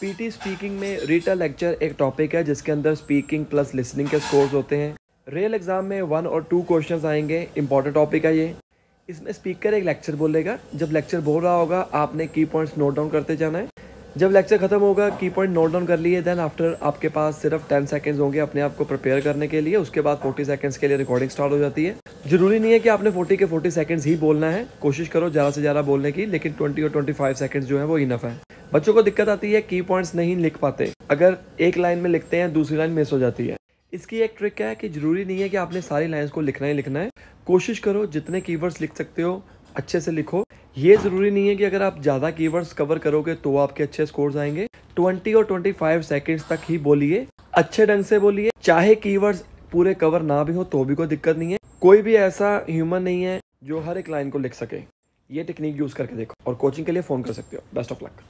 PT speaking में return lecture एक topic है जिसके अंदर स्पीकिंग प्लस लिसनिंग के स्कोर्स होते हैं रेल एग्ज़ाम में वन और टू क्वेश्चन आएंगे इंपॉर्टेंट टॉपिक है ये इसमें स्पीकर एक लेक्चर बोलेगा जब लेक्चर बोल रहा होगा आपने की पॉइंट्स नोट डाउन करते जाना है जब लेक्चर खत्म होगा की पॉइंट नोट डाउन कर लिए देन आफ्टर आपके पास सिर्फ टेन सेकेंड्स होंगे अपने आप को प्रिपेयर करने के लिए उसके बाद फोर्टी सेकेंड्स के लिए रिकॉर्डिंग स्टार्ट हो जाती है जरूरी नहीं है कि आपने 40 के 40 सेकंड्स ही बोलना है कोशिश करो ज़्यादा से ज़्यादा बोलने की लेकिन 20 और 25 सेकंड्स जो है वो इनफ है बच्चों को दिक्कत आती है की पॉइंट्स नहीं लिख पाते अगर एक लाइन में लिखते हैं दूसरी लाइन मिस हो जाती है इसकी एक ट्रिक है कि जरूरी नहीं है कि आपने सारी लाइन्स को लिखना ही लिखना है कोशिश करो जितने की लिख सकते हो अच्छे से लिखो ये ज़रूरी नहीं है कि अगर आप ज़्यादा की कवर करोगे तो आपके अच्छे स्कोर्स आएंगे ट्वेंटी और ट्वेंटी फाइव तक ही बोलिए अच्छे ढंग से बोलिए चाहे की पूरे कवर ना भी हो तो भी कोई दिक्कत नहीं है कोई भी ऐसा ह्यूमन नहीं है जो हर एक लाइन को लिख सके ये टेक्निक यूज़ करके देखो और कोचिंग के लिए फ़ोन कर सकते हो बेस्ट ऑफ लक